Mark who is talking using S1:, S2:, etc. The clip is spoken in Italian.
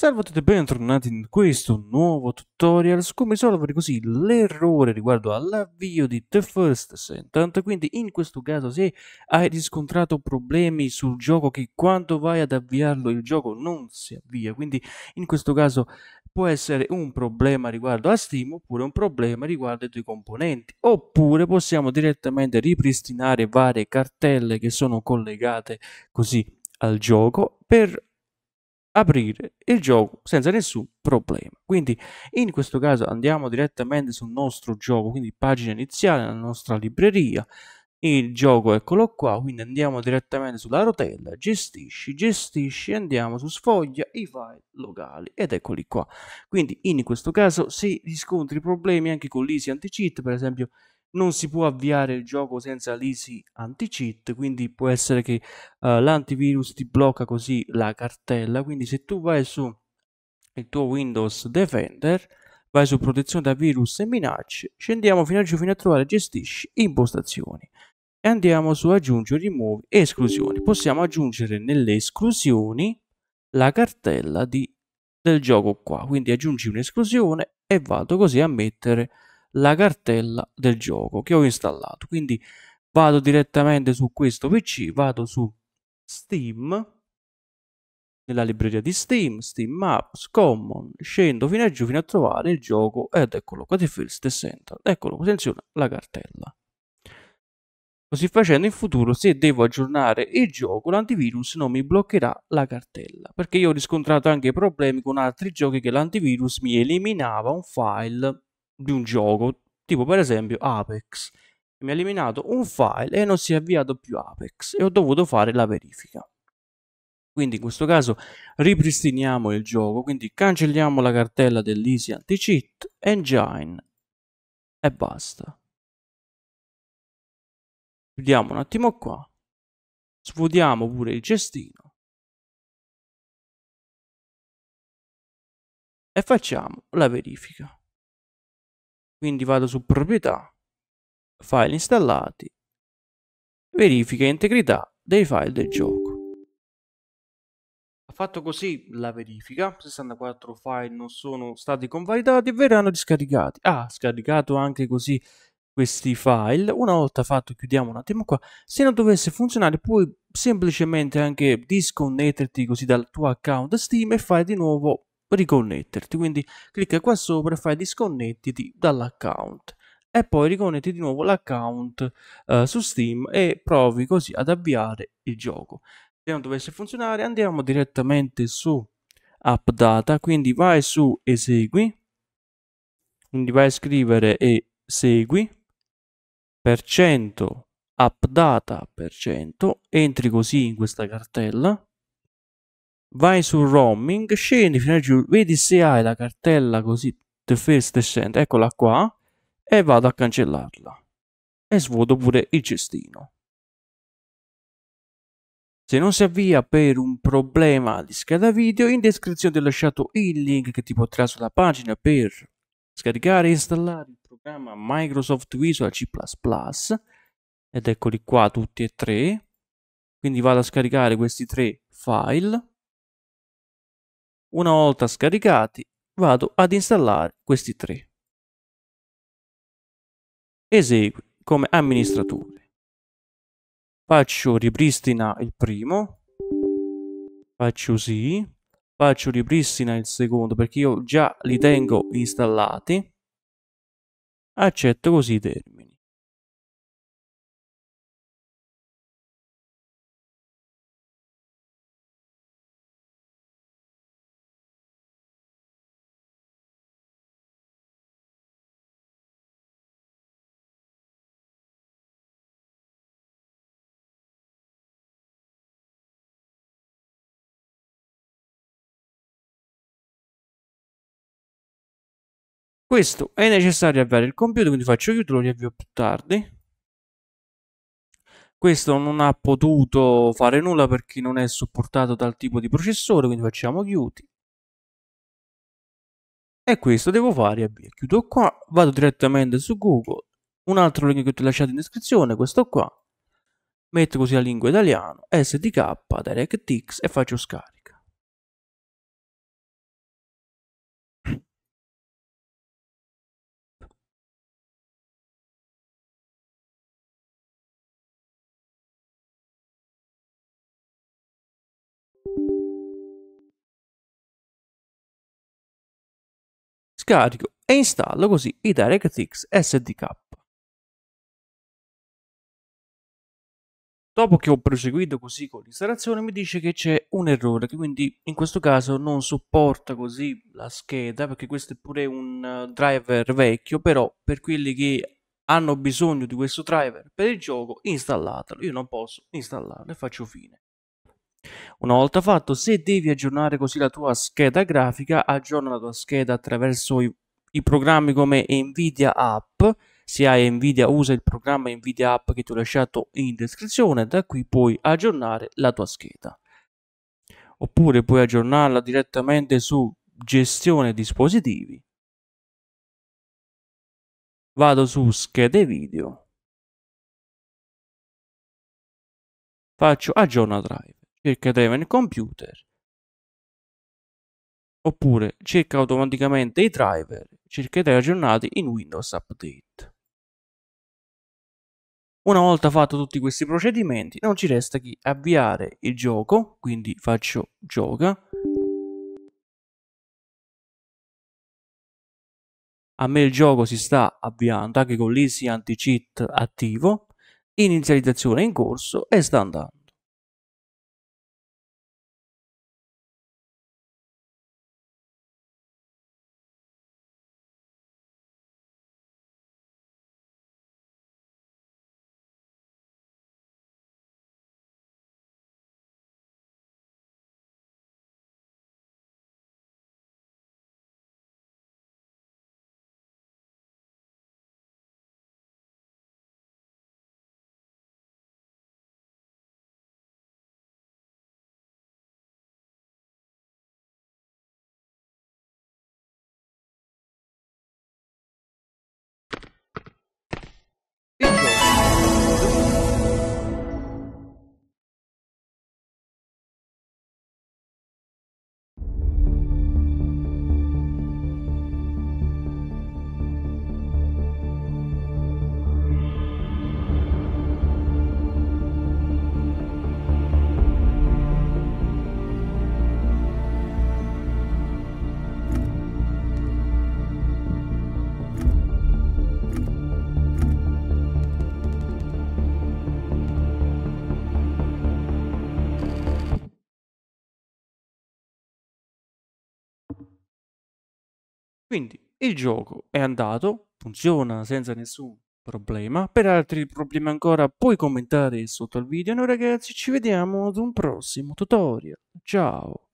S1: Salve a tutti e bentornati in questo nuovo tutorial su come risolvere così l'errore riguardo all'avvio di The First Sentant, quindi in questo caso se hai riscontrato problemi sul gioco che quando vai ad avviarlo il gioco non si avvia, quindi in questo caso può essere un problema riguardo a Steam oppure un problema riguardo ai tuoi componenti, oppure possiamo direttamente ripristinare varie cartelle che sono collegate così al gioco per aprire il gioco senza nessun problema. Quindi in questo caso andiamo direttamente sul nostro gioco, quindi pagina iniziale, la nostra libreria. Il gioco eccolo qua, quindi andiamo direttamente sulla rotella, gestisci, gestisci, andiamo su sfoglia i file locali ed eccoli qua. Quindi in questo caso se riscontri problemi anche con l'Easy Anti-Cheat, per esempio non si può avviare il gioco senza l'easy anti-cheat, quindi può essere che uh, l'antivirus ti blocca così la cartella, quindi se tu vai su il tuo Windows Defender, vai su protezione da virus e minacce, scendiamo fino a giù fino a trovare gestisci impostazioni e andiamo su aggiungi o rimuovi esclusioni. Possiamo aggiungere nelle esclusioni la cartella di, del gioco qua, quindi aggiungi un'esclusione e vado così a mettere la cartella del gioco che ho installato quindi vado direttamente su questo pc vado su steam nella libreria di Steam, Steam Maps, Common, scendo fino a giù fino a trovare il gioco ed eccolo qua, The First Center, eccolo, attenzione, la cartella. Così facendo in futuro se devo aggiornare il gioco l'antivirus non mi bloccherà la cartella perché io ho riscontrato anche problemi con altri giochi che l'antivirus mi eliminava un file di un gioco, tipo per esempio Apex. Mi ha eliminato un file e non si è avviato più Apex e ho dovuto fare la verifica. Quindi in questo caso ripristiniamo il gioco, quindi cancelliamo la cartella dell'Easy Anti-Cheat Engine
S2: e basta. Chiudiamo un attimo qua, svuotiamo pure il cestino e facciamo la verifica. Quindi vado su proprietà, file installati, verifica
S1: integrità dei file del gioco. ha Fatto così la verifica, 64 file non sono stati convalidati e verranno discaricati. Ha ah, scaricato anche così questi file. Una volta fatto chiudiamo un attimo qua. Se non dovesse funzionare puoi semplicemente anche disconnetterti così dal tuo account Steam e fai di nuovo riconnetterti. Quindi clicca qua sopra e fai disconnettiti dall'account e poi riconnetti di nuovo l'account eh, su Steam e provi così ad avviare il gioco. Se non dovesse funzionare andiamo direttamente su App Data, quindi vai su Esegui, quindi vai a scrivere e segui, per 100 App Data per 100 entri così in questa cartella vai sul roaming, scendi fino a giù, vedi se hai la cartella così The First Descent, eccola qua, e vado a cancellarla. E svuoto pure il cestino. Se non si avvia per un problema di scheda video, in descrizione ti ho lasciato il link che ti porterà sulla pagina per scaricare e installare il programma Microsoft Visual C++ ed eccoli qua tutti e tre. Quindi vado a scaricare questi tre file
S2: una volta scaricati vado ad installare questi tre. Esegui come amministratore.
S1: Faccio ripristina il primo, faccio sì, faccio
S2: ripristina il secondo perché io già li tengo installati, accetto così i termini. Questo è necessario avviare il computer, quindi faccio chiudere, lo riavvio più tardi. Questo non
S1: ha potuto fare nulla perché non è supportato dal tipo di processore, quindi facciamo chiudi. E questo devo fare, avvia. Chiudo qua, vado direttamente su Google, un altro link che ti ho lasciato in descrizione, questo qua. Metto
S2: così la lingua italiana, SDK, DirectX e faccio scarico. scarico e installo così i DirectX SDK.
S1: Dopo che ho proseguito così con l'installazione mi dice che c'è un errore, che quindi in questo caso non supporta così la scheda, perché questo è pure un eh, driver vecchio, però per quelli che hanno bisogno di questo driver per il gioco installatelo, io non posso installarlo e faccio fine. Una volta fatto, se devi aggiornare così la tua scheda grafica, aggiorna la tua scheda attraverso i, i programmi come Nvidia App, se hai Nvidia usa il programma Nvidia App che ti ho lasciato in descrizione, da qui puoi aggiornare la tua scheda. Oppure puoi aggiornarla direttamente
S2: su gestione dispositivi. Vado su schede video. Faccio aggiorna drive che cadeva computer
S1: oppure cerca automaticamente i driver cercate aggiornati in Windows Update. Una volta fatto tutti questi procedimenti
S2: non ci resta che avviare il gioco, quindi faccio gioca. A me il gioco si sta avviando anche con l'Easy Anti-Cheat attivo, inizializzazione in corso e sta andando. Quindi il gioco è andato, funziona
S1: senza nessun problema. Per altri problemi ancora puoi commentare sotto al video. Noi ragazzi ci vediamo ad un prossimo tutorial. Ciao!